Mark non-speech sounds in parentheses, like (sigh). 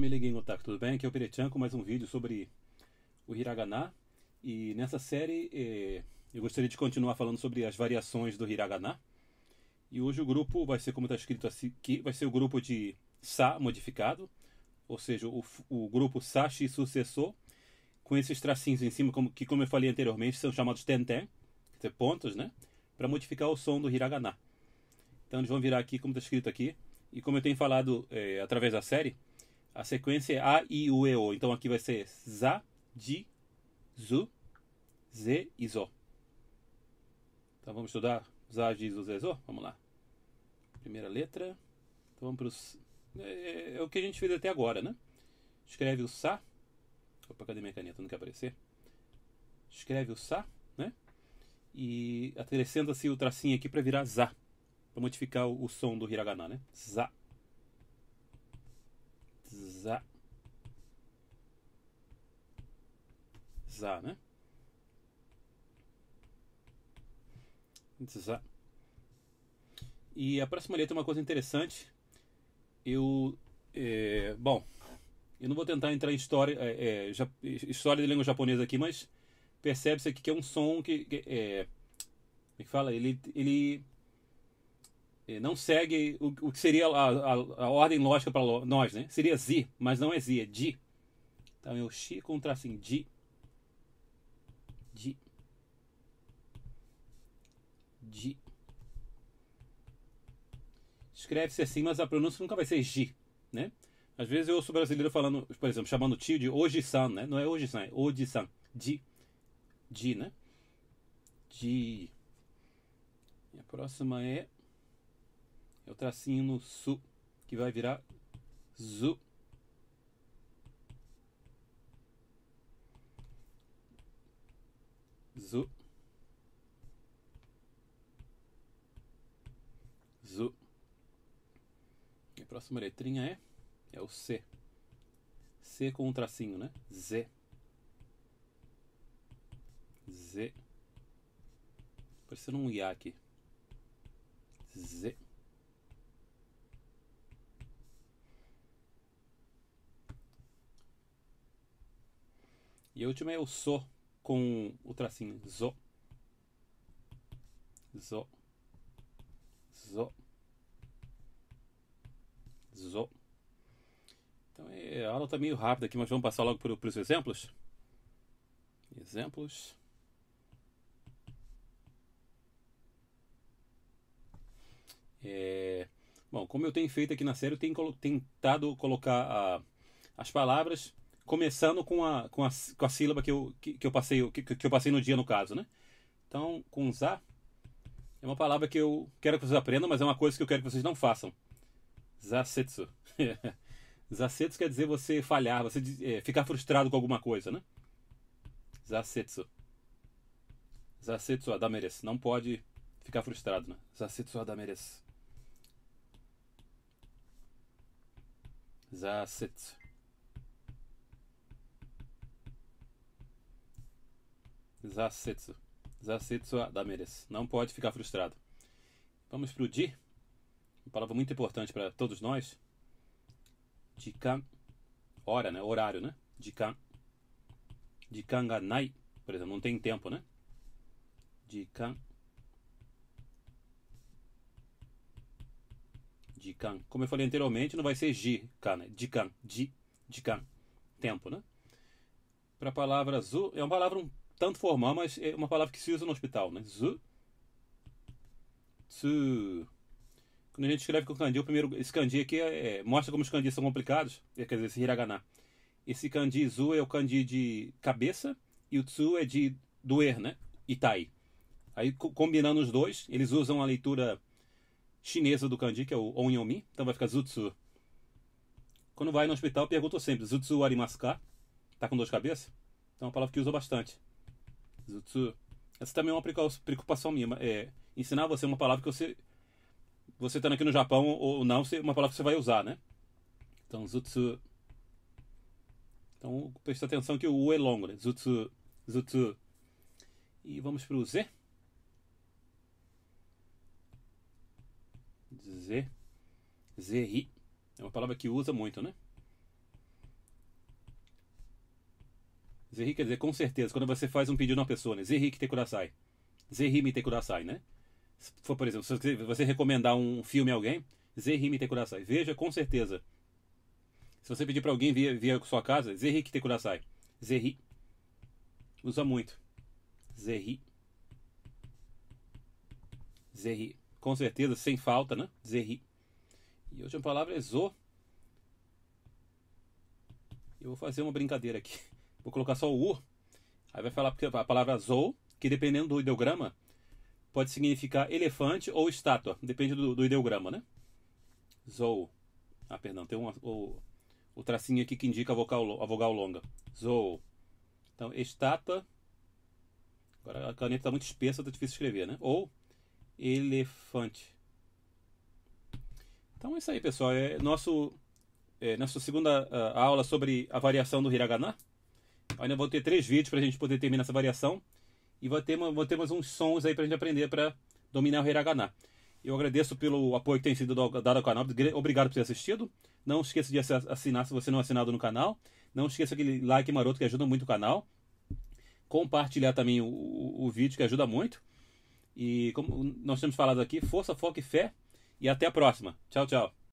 família Otaku, tudo bem? Aqui é o Perechan com mais um vídeo sobre o Hiragana. E nessa série eh, eu gostaria de continuar falando sobre as variações do Hiragana. E hoje o grupo vai ser como está escrito aqui, assim, vai ser o grupo de Sa modificado, ou seja, o, o grupo Sashi sucessor, com esses tracinhos em cima, como, que como eu falei anteriormente, são chamados tenten, que são pontos, né? Para modificar o som do Hiragana. Então eles vão virar aqui como está escrito aqui. E como eu tenho falado eh, através da série, a sequência é A, I, U, E, O. Então aqui vai ser ZA, DI, ZU, Z e ZO. Então vamos estudar ZA, DI, ZU, Z, ZO? Vamos lá. Primeira letra. Então vamos para os... É, é, o que a gente fez até agora, né? Escreve o SA. Opa, cadê minha caneta? Não quer aparecer? Escreve o SA, né? E acrescenta-se o tracinho aqui para virar ZA. Para modificar o, o som do hiragana, né? ZA. Zá. za, né? Zá. E a próxima letra é uma coisa interessante. Eu, é, bom, eu não vou tentar entrar em história, é, é história de língua japonesa aqui, mas percebe-se aqui que é um som que, que é, como é que fala? Ele, ele é, não segue o, o que seria a, a, a ordem lógica para nós, né? Seria zi, mas não é zi, é di. Então é o xi com um tracinho assim, di. Di. Di. Escreve-se assim, mas a pronúncia nunca vai ser ji, né? Às vezes eu ouço brasileiro falando, por exemplo, chamando o tio de oji-san, né? Não é oji-san, é oji-san. Di. Di, né? Di. E a próxima é é o tracinho no su, que vai virar zu. Zu. Zu. E a próxima letrinha é é o C. C com um tracinho, né? Z. Z. Parecendo um IA aqui. Z. E a última é o so com o tracinho zo. Zo. Zo. Zo. Então é, a aula está meio rápida aqui, mas vamos passar logo para os exemplos. Exemplos. É, bom, como eu tenho feito aqui na série, eu tenho colo tentado colocar a, as palavras começando com a, com a, com a sílaba que eu, que, que eu passei, que, que, eu passei no dia, no caso, né? Então, com za é uma palavra que eu quero que vocês aprendam, mas é uma coisa que eu quero que vocês não façam. Zasetsu. (laughs) Zasetsu quer dizer você falhar, você é, ficar frustrado com alguma coisa, né? Zasetsu. Zasetsu adameres. Não pode ficar frustrado, né? Zasetsu adameres. Zasetsu. Zasetsu. Zasetsu Adameres. Não pode ficar frustrado. Vamos para Di. Uma palavra muito importante para todos nós. Jikan. Hora, né? Horário, né? Jikan. Jikan ga nai. Por exemplo, não tem tempo, né? Jikan. Jikan. Como eu falei anteriormente, não vai ser jikan, né? Jikan. Ji. Jikan. Tempo, né? Para a palavra azul, é uma palavra um tanto formar, mas é uma palavra que se usa no hospital, né? Zu. zu. Quando a gente escreve com kanji, o primeiro. Esse kanji aqui é, é, mostra como os kanjis são complicados. É, quer dizer, esse hiragana. Esse kanji zu é o kanji de cabeça e o tsu é de doer, né? Itai. Aí combinando os dois, eles usam a leitura chinesa do kanji, que é o onyomi. Então vai ficar zutsu. Quando vai no hospital, pergunta sempre: zutsu arimasu ka? Tá com de cabeças? Então é uma palavra que usa bastante. Zutsu, essa também é uma preocupação minha. É ensinar você uma palavra que você, você estando aqui no Japão ou não, uma palavra que você vai usar, né? Então, Zutsu. Então, presta atenção que o U é longo, né? Zutsu, Zutsu. E vamos para o Z. Z. Zeri. É uma palavra que usa muito, né? Zerri quer dizer com certeza. Quando você faz um pedido a uma pessoa, né? Zerri que te kurasai. Zerri me te né? Se for, por exemplo, se você recomendar um filme a alguém, Zerri me te kurasai. Veja com certeza. Se você pedir para alguém via, via sua casa, Zerri que te kurasai. Zerri. Usa muito. Zerri. Zerri. Com certeza, sem falta, né? Zerri. E a última palavra é zo. Eu vou fazer uma brincadeira aqui vou colocar só o U, aí vai falar a palavra Zou, que dependendo do ideograma, pode significar elefante ou estátua, depende do, do ideograma, né? Zou. Ah, perdão, tem um, o, o tracinho aqui que indica a vogal, a vogal longa. Zou. Então, estátua. Agora a caneta está muito espessa, está difícil escrever, né? Ou elefante. Então é isso aí, pessoal. É nosso, é, nossa segunda uh, aula sobre a variação do hiragana ainda vou ter três vídeos para a gente poder terminar essa variação. E vou ter, vou ter mais uns sons aí para a gente aprender para dominar o hiragana. Eu agradeço pelo apoio que tem sido dado ao canal. Obrigado por ter assistido. Não esqueça de assinar se você não é assinado no canal. Não esqueça aquele like maroto que ajuda muito o canal. Compartilhar também o, o, o vídeo que ajuda muito. E como nós temos falado aqui, força, foco e fé. E até a próxima. Tchau, tchau.